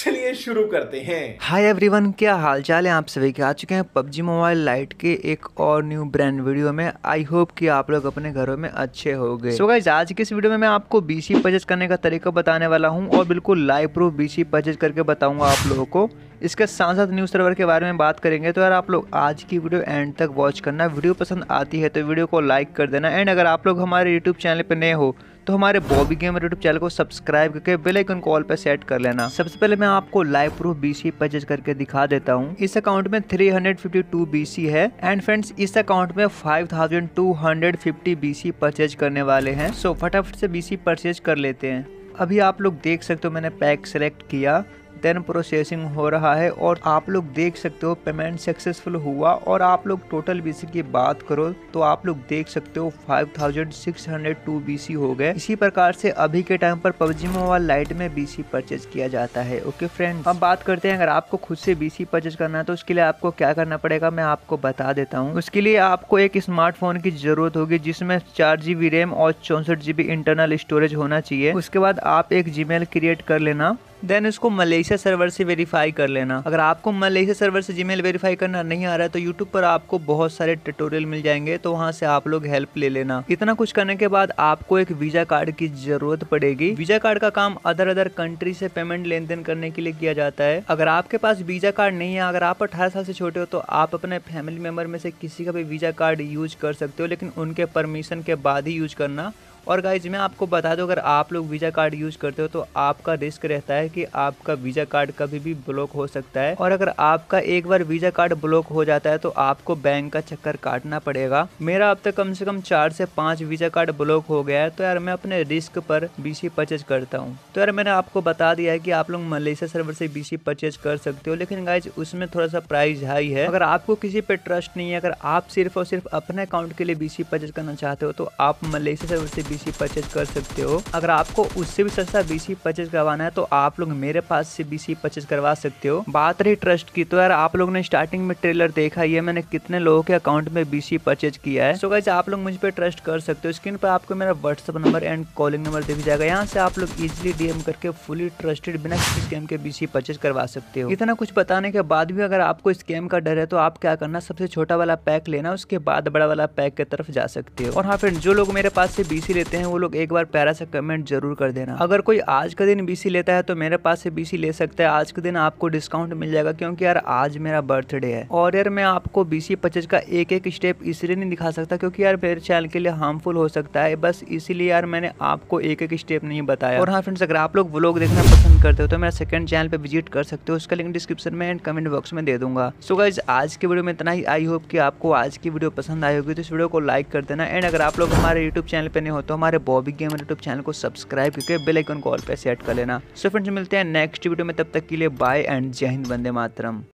चलिए शुरू करते हैं हाय एवरीवन क्या हाल चाल है आप सभी के आ चुके हैं पबजी मोबाइल लाइट के एक और न्यू ब्रांड वीडियो में आई होप कि आप लोग अपने घरों में अच्छे हो गए so आज के इस वीडियो में मैं आपको बीसी परचेज करने का तरीका बताने वाला हूँ और बिल्कुल लाइव प्रूफ बीसी परचेज करके बताऊंगा आप लोगों को इसके साथ साथ न्यूज़ सर्वर के बारे में बात करेंगे तो यार आप लोग आज की वीडियो एंड तक वॉच करना वीडियो पसंद आती है तो वीडियो को लाइक कर देना एंड अगर आप लोग हमारे यूट्यूब चैनल पर नए हो तो हमारे बॉबी गेमर यूट्यूब चैनल को सब्सक्राइब करके बेल आइकन कॉल पर सेट कर लेना सबसे पहले मैं आपको लाइव प्रूफ बीसी परचेज करके दिखा देता हूँ इस अकाउंट में 352 बीसी है एंड फ्रेंड्स इस अकाउंट में 5250 थाउजेंड बीसी परचेज करने वाले हैं सो फटाफट से बीसी परचेज कर लेते हैं अभी आप लोग देख सकते हो मैंने पैक सेलेक्ट किया देन प्रोसेसिंग हो रहा है और आप लोग देख सकते हो पेमेंट सक्सेसफुल हुआ और आप लोग टोटल बीसी की बात करो तो आप लोग देख सकते हो 5602 बीसी हो गए इसी प्रकार से अभी के टाइम पर पबजी मोबाइल लाइट में बीसी परचेज किया जाता है ओके फ्रेंड हम बात करते हैं अगर आपको खुद से बीसी परचेज करना है तो उसके लिए आपको क्या करना पड़ेगा मैं आपको बता देता हूँ उसके लिए आपको एक स्मार्टफोन की जरूरत होगी जिसमें चार जीबी रैम और चौसठ जीबी इंटरनल स्टोरेज होना चाहिए उसके बाद आप एक जीमेल क्रिएट कर लेना देन इसको मलेशिया सर्वर से वेरीफाई कर लेना अगर आपको मलेशिया सर्वर से जीमेल वेरीफाई करना नहीं आ रहा है तो यूट्यूब पर आपको बहुत सारे ट्यूटोरियल मिल जाएंगे तो वहाँ से आप लोग हेल्प ले लेना इतना कुछ करने के बाद आपको एक वीजा कार्ड की जरूरत पड़ेगी वीजा कार्ड का काम अदर अदर कंट्री से पेमेंट लेन देन करने के लिए किया जाता है अगर आपके पास वीजा कार्ड नहीं है अगर आप अठारह साल से छोटे हो तो आप अपने फैमिली मेंबर में से किसी का भी वीजा कार्ड यूज कर सकते हो लेकिन उनके परमिशन के बाद ही यूज करना और गाइज मैं आपको बता दूं अगर आप लोग वीज़ा कार्ड यूज़ करते हो तो आपका रिस्क रहता है कि आपका वीज़ा कार्ड कभी भी ब्लॉक हो सकता है और अगर आपका एक बार वीज़ा कार्ड ब्लॉक हो जाता है तो आपको बैंक का चक्कर काटना पड़ेगा मेरा अब तक कम से कम चार से पाँच वीज़ा कार्ड ब्लॉक हो गया है तो यार मैं अपने रिस्क पर बीसी परचेज करता हूँ तो यार मैंने आपको बता दिया है कि आप लोग मलेशिया सर्वर से सी परचेज कर सकते हो लेकिन गाइज उसमें थोड़ा सा प्राइस हाई है अगर आपको किसी पे ट्रस्ट नहीं है अगर आप सिर्फ और सिर्फ अपने अकाउंट के लिए सी परचेज करना चाहते हो तो आप मलेशिया सर्वर से बीसी परचेज कर सकते हो अगर आपको उससे भी सस्ता बीसी परचेज करवाना है तो आप लोग मेरे पास से बीसी परचेज करवा सकते हो बात रही ट्रस्ट की तो यार आप लोग ने स्टार्टिंग में ट्रेलर देखा है मैंने कितने लोगों के अकाउंट में बीसी परचेज किया है सो so, आप लोग मुझ पर ट्रस्ट कर सकते हो स्क्रीन पर आपको मेरा WhatsApp number and calling number दिख जाएगा यहाँ से आप लोग इजिली डीएम करके फुली ट्रस्टेड बिना किसी स्कैम के बीसी परचेज करवा सकते हो इतना कुछ बताने के बाद भी अगर आपको स्कैम का डर है तो आप क्या करना सबसे छोटा वाला पैक लेना उसके बाद बड़ा वाला पैक की तरफ जा सकते हो और हाँ फ्रेंड जो लोग मेरे पास से बीसी लेते हैं वो लोग एक बार प्यारा सा कमेंट जरूर कर देना अगर कोई आज का दिन बीसी लेता है तो मेरे पास से बीसी ले सकता है आज के दिन आपको डिस्काउंट मिल जाएगा क्योंकि यार आज मेरा बर्थडे है और यार मैं आपको बीसी पचेज का एक एक स्टेप इसलिए नहीं दिखा सकता क्योंकि यार मेरे चैनल के लिए हार्मफुल हो सकता है बस इसीलिए यार मैंने आपको एक एक स्टेप नहीं बताया और हाँ फ्रेंड्स अगर आप लोग ब्लॉग देखना पसंद करते हो तो मेरा सेकंड चैनल पर विजिट कर सकते हो उसका लिंक डिस्क्रिप्शन में एंड कमेंट बॉक्स में दे दूंगा सो गाइज आज के वीडियो में इतना ही आई होप कि आपको आज की वीडियो पसंद आई होगी तो इस वीडियो को लाइक कर देना एंड अगर आप लोग हमारे यूट्यूब चैनल पर नहीं हो तो तो हमारे बॉबी गेम यूट्यूब चैनल को सब्सक्राइब करके बेल आइकन को ऑल पे सेट कर लेना सो फ्रेंड्स मिलते हैं नेक्स्ट वीडियो में तब तक के लिए बाय एंड जय हिंद वंदे मातरम